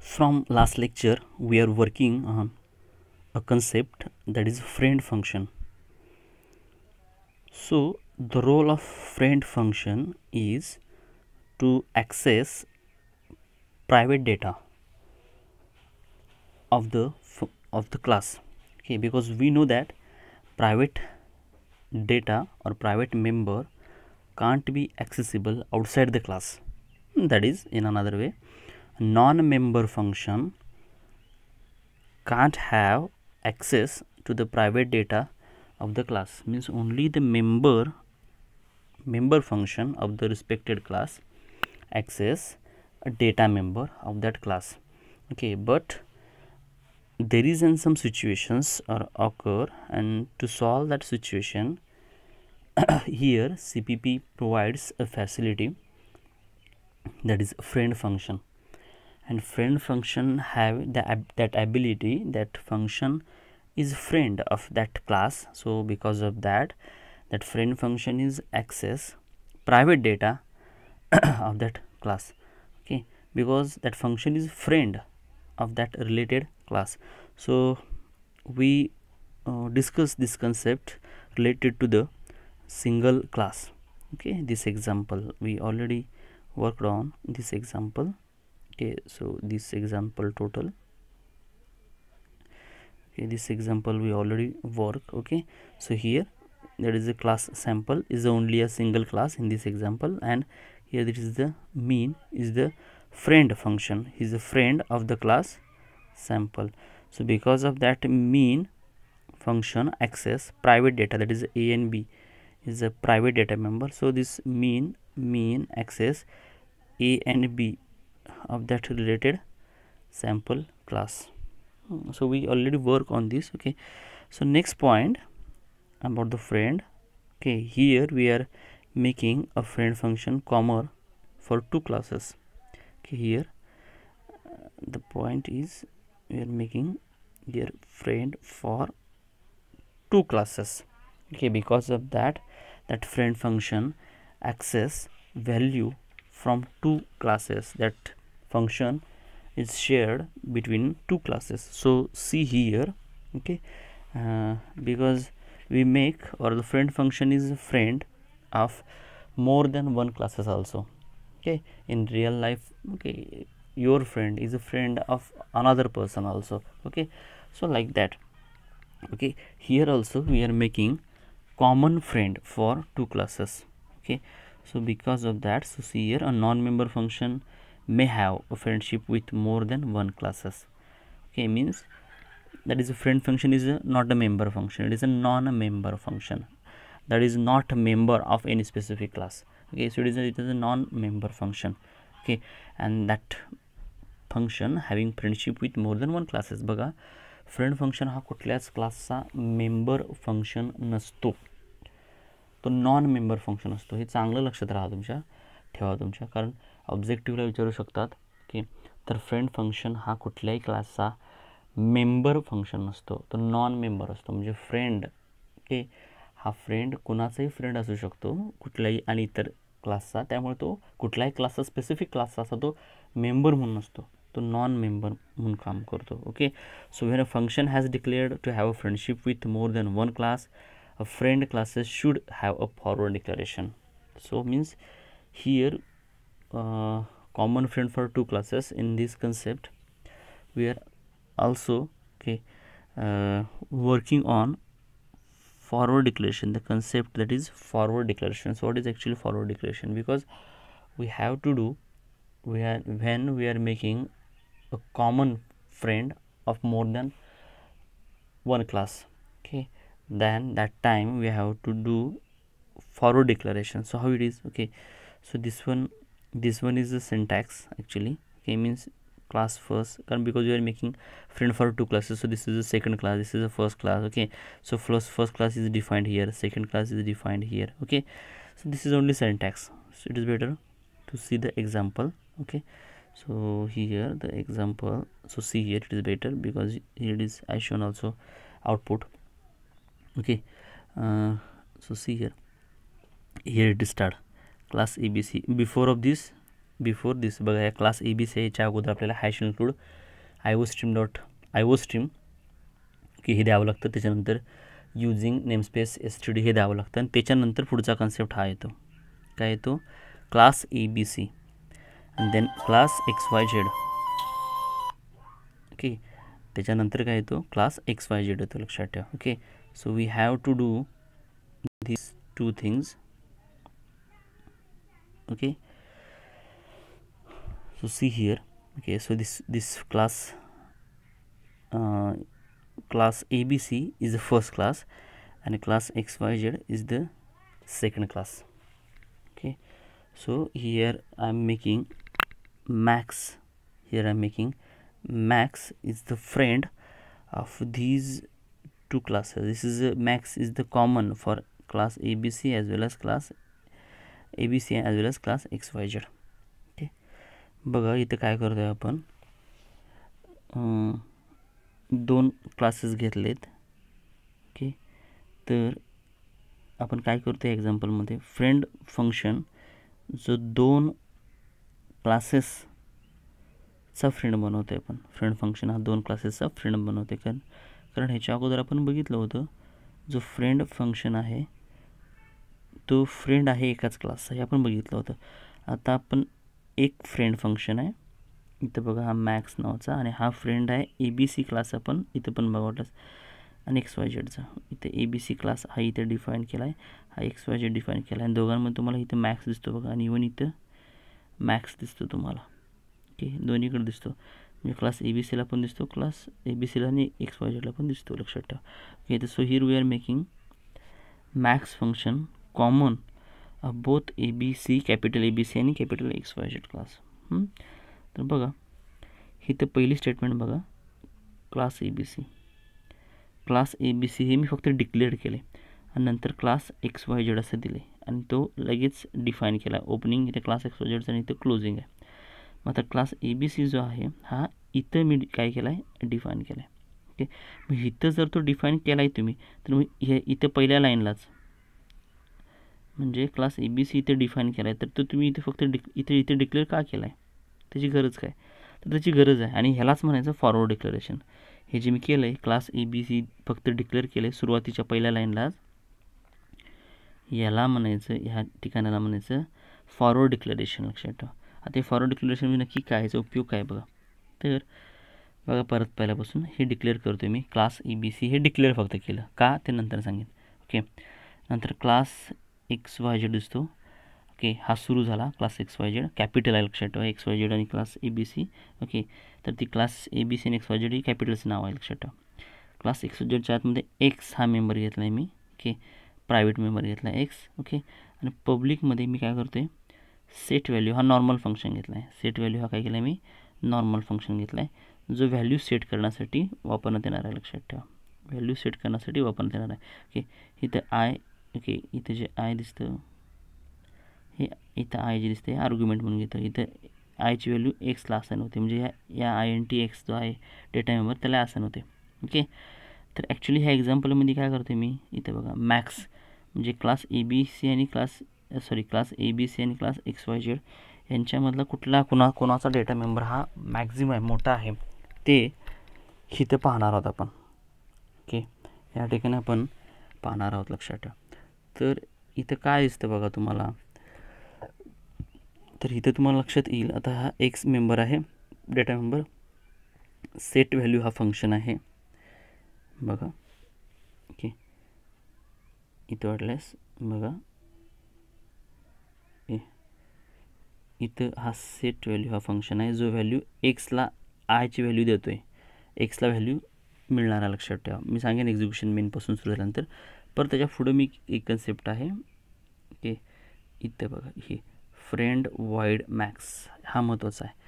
From last lecture we are working on a concept that is friend function. So the role of friend function is to access private data of the of the class okay because we know that private data or private member can't be accessible outside the class hmm, that is in another way non-member function can't have access to the private data of the class means only the member member function of the respected class access a data member of that class okay but there is in some situations or occur and to solve that situation here cpp provides a facility that is friend function and friend function have the that ability that function is friend of that class so because of that that friend function is access private data of that class okay because that function is friend of that related class so we uh, discuss this concept related to the single class okay this example we already worked on this example okay so this example total okay this example we already work okay so here there is a class sample is only a single class in this example and here this is the mean is the friend function is the friend of the class sample so because of that mean function access private data that is a and b is a private data member so this mean mean access a and b of that related sample class hmm, so we already work on this okay so next point about the friend okay here we are making a friend function comer for two classes okay here uh, the point is we are making your friend for two classes okay because of that that friend function access value from two classes that function is shared between two classes so see here okay uh, because we make or the friend function is a friend of more than one classes also okay in real life okay your friend is a friend of another person also okay so like that okay here also we are making common friend for two classes okay so because of that so see here a non-member function may have a friendship with more than one classes okay means that is a friend function is a, not a member function it is a non-member function that is not a member of any specific class okay so it is a, it is a non-member function okay and that function having friendship with more than one classes baga friend function ha kutlyas class sa member function nasto to non-member function asto he चांगलं lakshat raha tumcha theva tumcha karan ऑब्जेक्टिवला विचारू शकतात की friend function हा कुठल्याही क्लासचा member function नसतो तो non member असतो फ्रेंड ओके हा फ्रेंड कुणाचाही फ्रेंड आू शको कुठल्याही आणि इतर क्लासचा त्यामुळे तो कुछ क्लास का स्पेसिफिक क्लास असा तो मेम्बर म्हणून तो नॉन मेम्बर म्हणून काम करते okay so when a function has declared to have a friendship with more than one class a friend classes should have a forward declaration so means here Uh, common friend for two classes in this concept we are also okay uh, working on forward declaration the concept that is forward declaration so what is actually forward declaration because we have to do we are when we are making a common friend of more than one class okay then that time we have to do forward declaration so how it is okay so this one this one is the syntax actually okay means class first because we are making friend for two classes so this is the second class this is the first class okay so first first class is defined here second class is defined here okay so this is only syntax so it is better to see the example okay so here the example so see here it is better because here it is I shown also output okay uh, so see here here it is start class A B C before of this before this बघा class A B C याच्या अगोदर आपल्याला hash include iostream dot iostream की हे द्यावं लागतं त्याच्यानंतर using namespace S T D हे द्यावं लागतं आणि त्याच्यानंतर पुढचा कन्सेप्ट हा येतो काय येतो class A B C and then class X Y Z okay त्याच्यानंतर काय येतो क्लास एक्स वाय झेड येतो लक्षात ठेवा okay so we have to do this two things okay so see here okay so this this class uh, class abc is the first class and class xyz is the second class okay so here i'm making max here i'm making max is the friend of these two classes this is uh, max is the common for class abc as well as class A B C as well as class X Y Z okay बघा इथे काय करतो अं, दोन classes घेतलेत अपन का आपण काय करतो फ्रेंड फंक्शन जो दोन क्लासेसचा फ्रेंड बनवतो अपन फ्रेंड फंक्शन हा दोन क्लासेसचा फ्रेंड बनवतो आहे कारण कारण ह्याच्या अगोदर आपण बघितलं होतं जो फ्रेंड फंक्शन है तो फ्रेंड है एकाच क्लास का आपण बघितलं होतं आता अपन एक फ्रेंड फंक्शन है इथं बघा मैक्स मॅक्स हा फ्रेंड है ए बी सी क्लास अपन इतपन पण बघा एक्स वाय जेड इथे ए बी सी क्लास हा इत डिफाइन के हा एक्स वाय जेड डिफाइन के आहे आणि दोघांमध्ये तुम्हाला इथं मॅक्स दिसतो बघा आणि इवन इथं मॅक्स दिसतो तुम्हाला ओके दोनों दिसतो म्हणजे क्लास ए बी सी पण दिसतो क्लास ए बी सीला आणि X Y okay so here we are making max function common common of both ABC capital ABC आणि capital XYZ class हुँ? Hmm? तर बघा ही तर पहिली स्टेटमेंट बघा class A B C class A B C हे मी फक्त डिक्लेअर केले आणि क्लास एक्स वाय जेड असं दिले तो लगे डिफाइन के ओपनिंग इथे क्लास एक्स वाय जेडचा आणि इथं क्लोजिंग है मग क्लास ए बी सी जो है हा इत मी का डिफाइन आहे डिफाईन केला आहे जर तो डिफाईन केला आहे तुम्ही तर मग हे म्हणजे क्लास ए बी सी इथे डिफाईन केला आहे तर तो तुम्ही इथे फक्त डिक इथे इथे डिक्लेअर का केला आहे त्याची गरज काय तर त्याची गरज आहे आणि ह्यालाच म्हणायचं फॉरवर्ड डिक्लेरेशन हे जे मी केलं आहे क्लास ए बी सी फक्त डिक्लेअर केलं आहे सुरुवातीच्या पहिल्या लाईनलाच याला म्हणायचं ह्या ठिकाणाला म्हणायचं फॉरवर्ड डिक्लेरेशन लक्षात ठेवा आता हे फॉरवर्ड डिक्लेरेशन म्हणजे नक्की काय याचा उपयोग काय बघा तर बघा परत पहिल्यापासून हे डिक्लेअर करतो मी क्लास ए बी सी हे डिक्लेअर फक्त केलं का ते नंतर सांगेन ओके नंतर क्लास एक्स वाय जेड दिसतो ओके हा सुरू झाला class X Y Z capital है लक्ष्य ठेवा एक्स वाय झेड आणि class A B C okay class A B C आणि एक्स वाय झेड ही कॅपिटलचं नाव है लक्ष्य ठेवा क्लास एक्स वाय झेडच्या आतमध्ये एक्स हा मेम्बर घी आहे मी ओके प्रायव्हेट मेंबर घेतला आहे एक्स ओके आणि पब्लिकमध्ये मी काय करतो सेट वैल्यू हा normal function get value set value हा काय केला नॉर्मल फंक्शन घेतला आहे जो व्हॅल्यू सेट करण्यासाठी वापरण्यात येणार आहे ठेवा व्हॅल्यू सेट करना वापरण्यात येणार आहे ओके इथं आय ओके इत जे आय दिसतं हे इथं आय जे दिसतं हे आर्ग्युमेंट म्हणून घेतं इथं ची व्हॅल्यू एक्सला आसन होते म्हणजे ह्या या आय एन टी एक्स जो आहे डेटा मेंबर त्याला आसन होते ओके तर ॲक्च्युली ह्या एक्झाम्पलमध्ये काय करते मी इथं बघा मॅक्स म्हणजे क्लास ए बी सी आणि class sorry class A B C आणि क्लास एक्स वाय झेड यांच्यामधला कुठला कोणा कोणाचा डेटा मेंबर हा मॅक्झिमम आहे मोठा आहे ते इथं पाहणार आहोत आपण ओके या ठिकाणी आपण पाहणार आहोत लक्षात ठेवा तर इथं काय दिसतं बघा तुम्हाला तर इथं तुम्हाला लक्षात येईल आता हा एक्स मेंबर आहे डेटा मेंबर सेट व्हॅल्यू हा फंक्शन आहे बघा ओके इथं वाटल्यास बघा इथं हा सेट व्हॅल्यू हा फंक्शन आहे जो व्हॅल्यू एक्सला आयची व्हॅल्यू देतो आहे एक्सला व्हॅल्यू मिळणारा लक्षात ठेवा मी सांगेन एक्झिक्युशन मेनपासून सुरू झाल्यानंतर पर त्याच्या मी एक कन्सेप्ट है इतने बी फ्रेंड वाइड मैक्स हा महत्त्वाचा आहे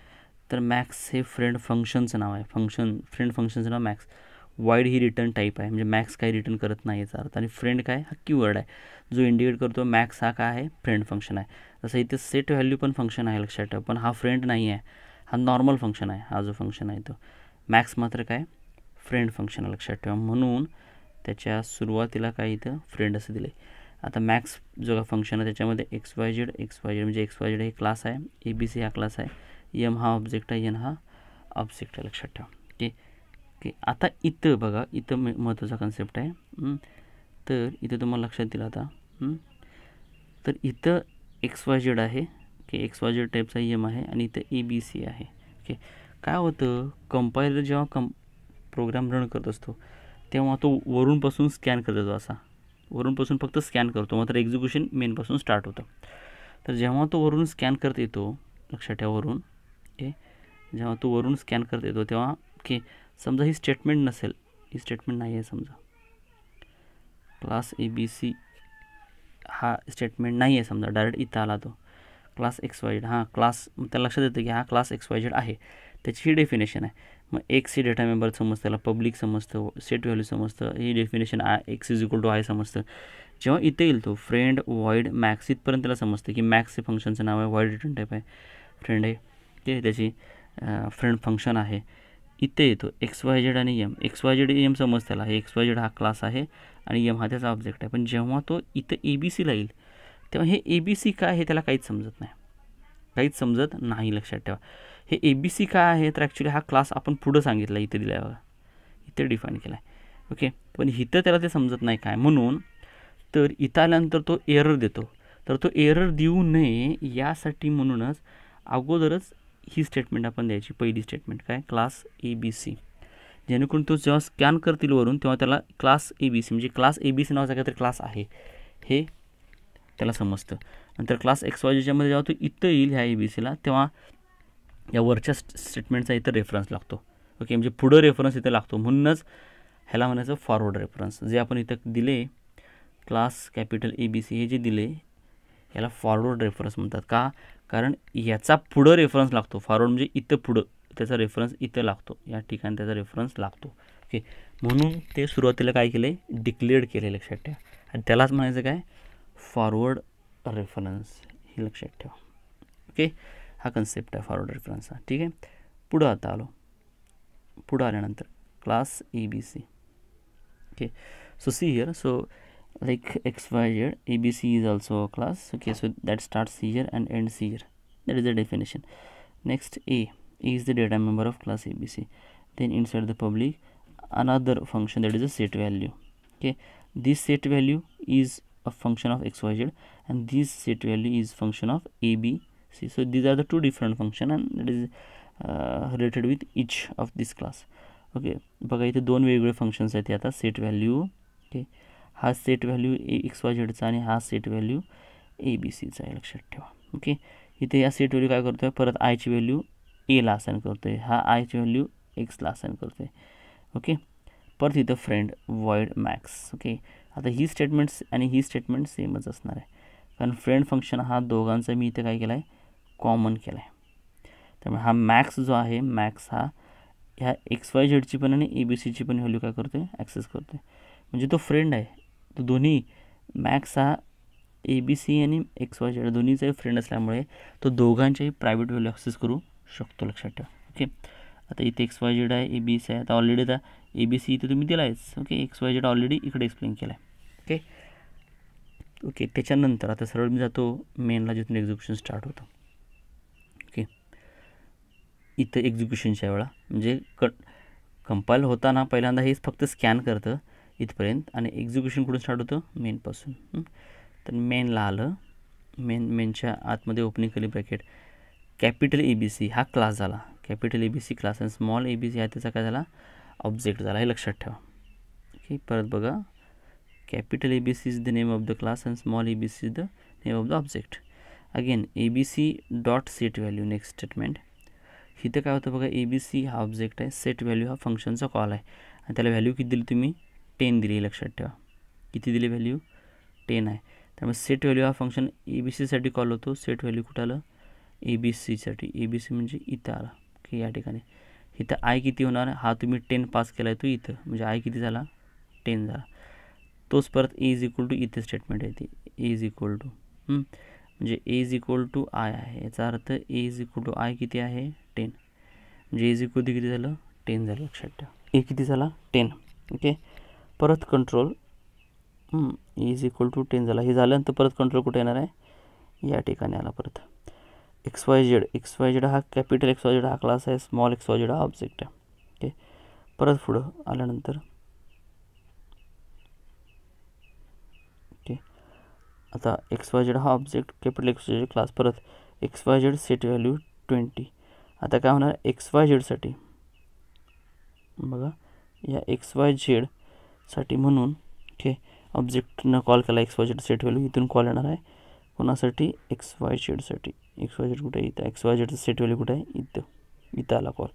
तर मॅक्स हे फ्रेंड फंक्शनचं नाव है फंक्शन फ्रेंड फंक्शनचं नाव मैक्स वाइड ही रिटर्न टाइप है म्हणजे मॅक्स काही रिटर्न करत नहीं याचा अर्थ आणि फ्रेंड का हा कीवर्ड है जो इंडिकेट करते मैक्स हा का है फ्रेंड फंक्शन है तसं इतने सेट वैल्यू पण फंक्शन आहे लक्षात ठेवा पण हा फ्रेंड नहीं है हा नॉर्मल फंक्शन है हा जो फंक्शन है तो मैक्स मात्र का फ्रेंड फंक्शन आहे लक्षात ठेवा म्हणून त्याच्या सुरुवातीला काय इथं फ्रेंड असं आता मैक्स जो का फंक्शन है ज्यादा X Y Z X Y Z म्हणजे एक्स वाय झेड क्लास है ए बी सी हा क्लास है यम हा ऑब्जेक्ट है एन हा ऑब्जेक्ट है लक्षा ठेवा ओके आता इत ब इत महत्व कन्सेप्ट है तो इत तुम्हाला लक्षात दिलं आता हम्म? तर इथं एक्स वाय झेड आहे ओके एक्स वाय झेड टाईपचा यम है आणि ए बी सी है ओके काय होतं कंपायलर जेव्हा कं प्रोग्राम रन करो तेव्हा तो वरूनपासून स्कॅन करत होता असा वरूनपासून फक्त स्कॅन करतो मात्र एक्झिक्युशन मेनपासून स्टार्ट होतं तर जेव्हा तो वरून स्कॅन करत येतो लक्षात ठेवा वरून ओके जेव्हा तो वरून स्कॅन करत येतो तेव्हा ओके समजा ही स्टेटमेंट नसेल ही स्टेटमेंट नाही आहे समजा क्लास ए बी सी हा स्टेटमेंट नाही आहे समजा डायरेक्ट इथं आला तो class X Y Z class त्याला लक्षात येतं की हा क्लास एक्स वाय झेड आहे त्याची ही डेफिनेशन आहे मैं एक्स तो हे डेटा मेम्बर समझते हैं पब्लिक समझते सेट वैल्यू समझते हे डेफिनेशन आ X is equal to I समजतं जेव इथे तो फ्रेंड वॉइड मैक्स इथपर्यंत समझते कि मैक्स मॅक्स हे फंक्शनचं नाव है वॉइड रिटर्न टाइप है फ्रेंड आहे ते त्याची फ्रेंड अं, फंक्शन आहे इथे येतो एक्स वाय झेड आणि M X Y Z M समज एक्स वाय झेड हा क्लास है आणि एम हा त्याचा ऑब्जेक्ट आहे पण तो इथं ए बी सी येईल तो ए बी सी का है त्याला काहीच समजत नाही कहीं समजत नहीं लक्षा ठेवा हे ए बी सी का है तो ॲक्च्युली हा क्लास अपन पुढं संगित इथे दिल्यावर इथे डिफाईन केला ओके पण इथं समझत नहीं का नाही काय आर तो एरर देते तो एरर देऊ नये यासाठी ही स्टेटमेंट अपन द्यायची पैली स्टेटमेंट का क्लास ए बी सी जेनेकर तो जेव स्कैन करतील वरून class A B C class A B C नावाचा काहीतरी क्लास है समझते नर क्लास एक्स वाय ज्याच्यामध्ये जेव्हा तो इथं येईल ए बी सीला तेव्हा या वरच्या स्टेटमेंटचा रेफरन्स लगत ओके म्हणजे पुढं रेफरन्स इथं लागतो म्हणूनच ह्याला म्हणायचं फॉरवर्ड रेफरन्स जे अपन इथं दिले class capital A B C ये जे दिले याला फॉरवर्ड रेफरन्स मनत का कारण याचा रेफरन्स लगत फॉरवर्ड मे इतना रेफरन्स इथं लगत या ठिकाणी त्याचा रेफरन्स लागतो ओके म्हणून ते सुरुवातीला काय केलं आहे डिक्लेअर्ड केले लक्षात फॉरवर्ड रेफरन्स हे लक्षात ठेवा ओके हा कन्सेप्ट आहे फॉरवर्ड रेफरन्सचा ठीक आहे पुढं आता आलो पुढं आल्यानंतर class A B C okay so see here so like xyz abc is also a class okay so that starts here and ends here that is the definition next a, a is the data member of class abc then inside the public another function that is a set value okay this set value is a function of xyz and this set value is function of abc so these are the two different function and it is uh, related with each of this class okay बघा इथे दोन वेगवेगळे functions आहेत आता set value okay हा set value A X Y झेडचा आणि हा सेट व्हॅल्यू ए बी सीचा आहे लक्षात ठेवा ओके इथे या सेट व्हॅल्यू काय करतो आहे परत आयची व्हॅल्यू एला असाइन करतो आहे हा आयची व्हॅल्यू एक्सला असाइन करतो आहे ओके परत इथं फ्रेंड वॉइड मैक्स ओके आता ही स्टेटमेंट्स आणि ही स्टेटमेंट सेमच असणार आहे कारण फ्रेंड फंक्शन हा दोघांचा मी इथं काय केला आहे कॉमन केला आहे त्यामुळे हा मॅक्स जो आहे मॅक्स हा ह्या एक्स वाय झेडची पण आणि ए बी सीची पण व्हॅल्यू काय करतो आहे ॲक्सेस करतो आहे म्हणजे तो फ्रेंड आहे तो दोन्ही मॅक्स हा ए बी सी आणि एक्स वाय झेड दोन्हीचाही फ्रेंड असल्यामुळे तो दोघांच्याही प्रायव्हेट व्हॅल्यू ॲक्सेस करू शकतो लक्षात ठेवा ओके आता इथे एक्स वाय झेड आहे ए बी सी आहे आता ऑलरेडी आता ए बी सी इथे तुम्ही दिला okay X Y Z already इकडे एक्सप्लेन केला ओके ओके त्याच्यानंतर आता सरळ मी जातो मेनला जिथून एक्झिक्युशन स्टार्ट होता ओके इत एक्जिक्यूशन वेळा म्हणजे क होता ना पहिल्यांदा हेच फक्त स्कॅन करतं इथपर्यंत आणि एक्झिक्युशन कुठून स्टार्ट होतं मेनपासून तर मेनला आल मेन मेन आतम ओपनिंग केली bracket capital A B C हा क्लास झाला capital A B C class आणि स्मॉल ए बी सी हा त्याचा काय ऑब्जेक्ट झाला हे लक्षात ठेवा ओके परत बघा capital A B C is the name of the class and small A B C is the name of the object again A B C dot set value next statement इथं काय होतं बघा ए B C हा object आहे set value हा फंक्शनचा call आहे आणि त्याला व्हॅल्यू किती दिली तुम्ही टेन दिली लक्षात ठेवा किती दिली व्हॅल्यू टेन आहे त्यामुळे सेट व्हॅल्यू हा फंक्शन ए बी सीसाठी कॉल होतो सेट व्हॅल्यू कुठं आलं ए बी सीसाठी ए बी सी म्हणजे इथं आला की या ठिकाणी इथं आय किती होणार हा तुम्हें टेन पास के तो इथं म्हणजे आय किती झाला टेन झाला तोच परत ए इज इक्वल टू इत स्टेटमेंट है ए इज इक्वल टू म्हणजे A is equal to I है याचा अर्थ A is equal to I कि है टेन म्हणजे ए इज इक्वल टू किती टेन झालं लक्षात ए किती टेन ओके परत control A is equal to ten झाला हे परत कंट्रोल कुठे येणार आहे या आला परत X Y Z X Y Z हा कैपिटल एक्स वाय झेड हा क्लास है स्मॉल एक्स वाय झेड हा ऑब्जेक्ट है ओके परत पुढं ओके आता एक्स वाय झेड हा object capital X Y Z class परत X Y Z set value twenty आता का होणार एक्स वाय झेडसाठी बघा या एक्स वाय झेडसाठी म्हणून ओके कॉल के X Y Z set value इतना कॉल येणार आहे कोणासाठी एक्स वाय झेडसाठी एक्स वाय झेड कुठे एक्स वाय सेट वैल्यू कुछ आहे इथं इथं आला कॉल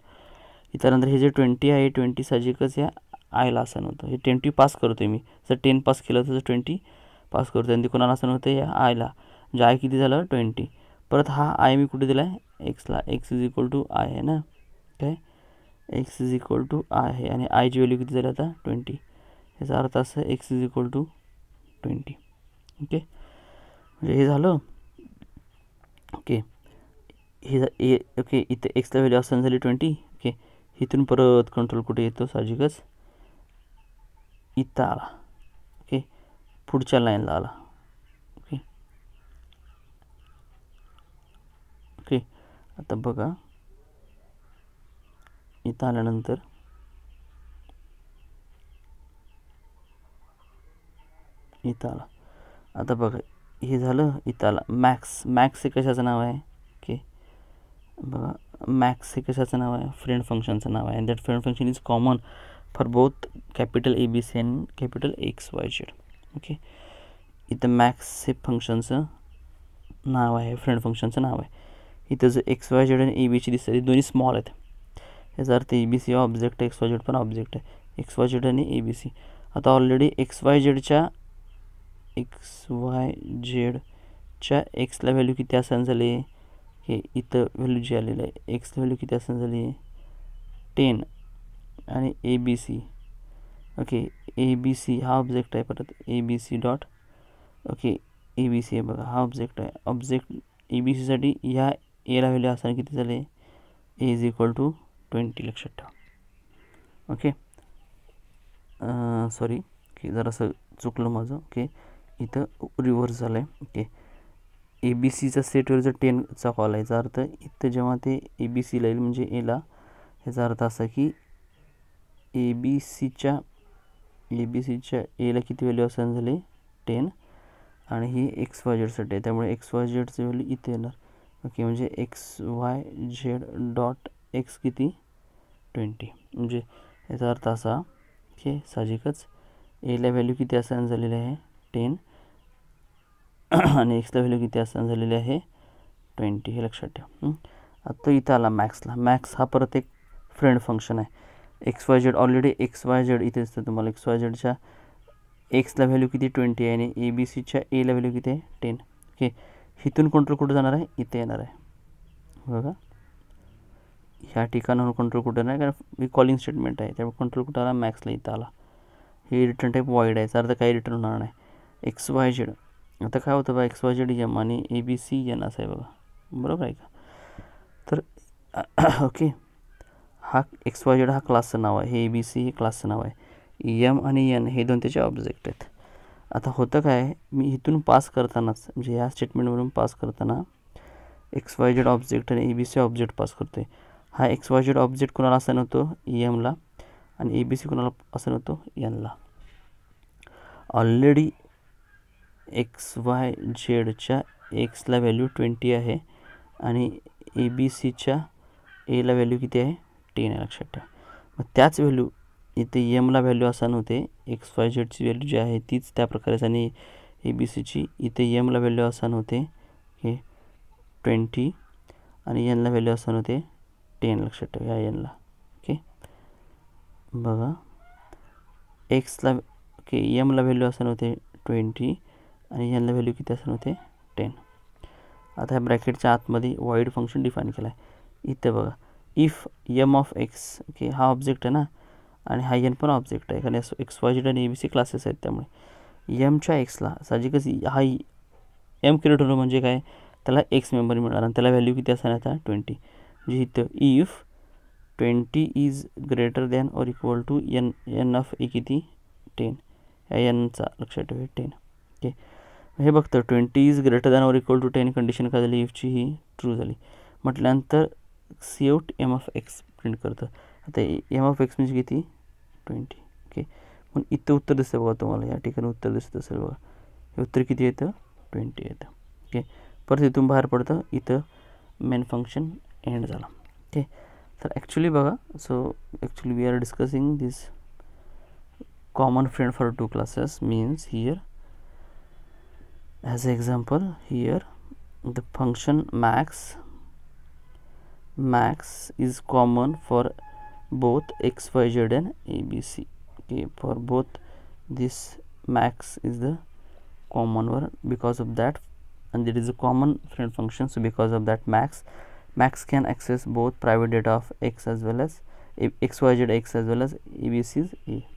इथल्यानंतर हे जे ट्वेंटी है ट्वेंटी साहजिकच या आयला आसन होतं हे ट्वेंटी पास करते मैं मी जर टेन पास के ट्वेंटी पास करते आणि ते कोणाला आसन होतं या आयला म्हणजे आय किती ट्वेंटी परत हा आय मी कुठे दिला एक्सला X is equal to I है ना काय X is equal to I आहे आणि आयची व्हॅल्यू किती आता ट्वेंटी याचा अर्थ असं X is equal to twenty okay okay okay इत एक्सला व्हॅल्यू असताना झाली ट्वेंटी ओके इथून परत कंट्रोल कुठे येतो साहजिकच इथं आला ओके लाइन लाईनला ओके ओके आता बघा इथं आल्यानंतर इत आला आता बघा ये झालं मैक्स मैक्स मॅक्स मॅक्स नाव है ओके बघा मॅक्स हे नाव है फ्रेंड फंक्शनचं नाव आहे that friend function is common for both capital A B C and capital X Y Z okay इत मैक्स हे फंक्शनचं नाव है फ्रेंड फंक्शनचं नाव है इथं जो एक्स वाय झेड आणि ए बीची दिसतं ते दोन्ही स्मॉल है याचा अर्थ A B C object X Y Z पण ऑब्जेक्ट है X Y Z and A B C आता ऑलरेडी एक्स वाय झेडच्या एक्स वाय जेड या एक्सला वैल्यू किती असायला झाली कि इथं वैल्यू जी आलेलं आहे एक्सला व्हॅल्यू किती असायला टेन आणि A B C okay A B C हा ऑब्जेक्ट है परत A B C dot okay A B C है बघा ऑब्जेक्ट है ऑब्जेक्ट ए बी सीसाठी ह्या एला व्हॅल्यू असायला किती झाले A is equal to twenty लक्ष ओके सॉरी जरा जरासं चुकलं माझं ओके इथं रिव्हर्स झालं आहे ओके ए बी सीचा सेटवर जर टेनचा कॉल आहे याचा अर्थ इथं जेव्हा ते ए बी सी लाईल म्हणजे एला याचा अर्थ असा की ए बी सीच्या ए बी सीच्या एला किती व्हॅल्यू असायला झाली टेन आणि ही एक्स वाय झेडसाठी आहे त्यामुळे एक्स वाय झेडचं व्हॅल्यू इथे येणार ओके म्हणजे X Y Z dot X किती ट्वेंटी म्हणजे याचा अर्थ असा की साहजिकच एला व्हॅल्यू किती असायला झालेली आहे टेन आणि एक्सला वैल्यू किती है ट्वेंटी है लक्षा दे आता इतना आला मैक्सला मैक्स हा परत एक फ्रेंड फंक्शन है X Y Z already X Y Z इथे दिसतं तुम्हाला एक्स वाय झेडच्या एक्सला वैल्यू किती ट्वेंटी आहे ए बी सी एला वैल्यू कि टेन ओके इथून कंट्रोल कुछ जा रहा है इतना है बघा ह्या कंट्रोल कुछ नाही कारण ही कॉलिंग स्टेटमेंट है त्यामुळे कंट्रोल कुछ आला मैक्सला इतना आला हे रिटर्न टाइप वाइड है सर अर्थ काही रिटर्न होना नहीं एक्स वाय झेड आता का होता बा एक्स एम आ ए बी सी एन असं आहे बराबर है का तर ओके हा एक्स हा क्लासचं नाव है ए बी सी हे क्लासचं नाव आहे एम आन हे दोन त्याचे ऑब्जेक्ट है आता होतं काय मैं इतना पास करतानाच हा ह्या स्टेटमेंटवरून पास करता एक्स ऑब्जेक्ट आणि ए बी सी ऑब्जेक्ट पास करते आहे हा एक्स ऑब्जेक्ट कुछ असा एमला आणि ए बी सी कुणाला एनला ऑलरेडी एक्स वाई जेड या एक्सला वैल्यू ट्वेंटी है आ बी सीच्या एला वैल्यू किती है टेन आहे लक्षात ठेवा मग त्याच व्हॅल्यू यमला वैल्यू असा नव्हते एक्स जेड झेडची वैल्यू जी है तीच त्या प्रकारेच आणि ए बी सीची इथे यमला वैल्यू असा नव्हते ट्वेंटी आनला वैल्यू व्हॅल्यू असा टेन लक्षात ठेवा या यनला ओके बघा एक्सला ओके यमला वैल्यू असा नव्हते ट्वेंटी आणि वैल्यू व्हॅल्यू होते टेन आता हा ब्रैकेट आतमध्ये वाइड फंक्शन डिफाइन केलं आहे इथे if M of X okay हा ऑब्जेक्ट है ना आणि हा एन पण ऑब्जेक्ट आहे कारण एक्स वाय झेड आणि ए बी सी क्लासेस आहेत त्यामुळे यमच्या एक्सला साहजिकच हा एम क्रिएटर होणं म्हणजे काय त्याला एक्स मेंबर मिळणार आणि त्याला व्हॅल्यू किती असणार आता ट्वेंटी म्हणजे इथं if twenty is greater than और equal to N N of A किती टेन या एनचा लक्षात ठेवूया टेन ओके हे बघतं twenty is greater than or equal to ten condition काय झाली इफची ही ट्रू झाली म्हटल्यानंतर C out M of X print करतं आता एम ऑफ एक्स म्हणजे किती ट्वेंटी ओके पण इथं उत्तर दिसतं बघा तुम्हाला या ठिकाणी उत्तर दिसत असेल बघा हे उत्तर किती येतं ट्वेंटी येतं ओके परत इथून बाहेर पडतं इथं मेन फंक्शन एंड झालं ओके तर ॲक्च्युली बघा so actually we are discussing this common friend for two classes means here as example here the function max max is common for both xyz and abc okay for both this max is the common one because of that and there is a common friend function so because of that max max can access both private data of x as well as xyz x as well as abc's a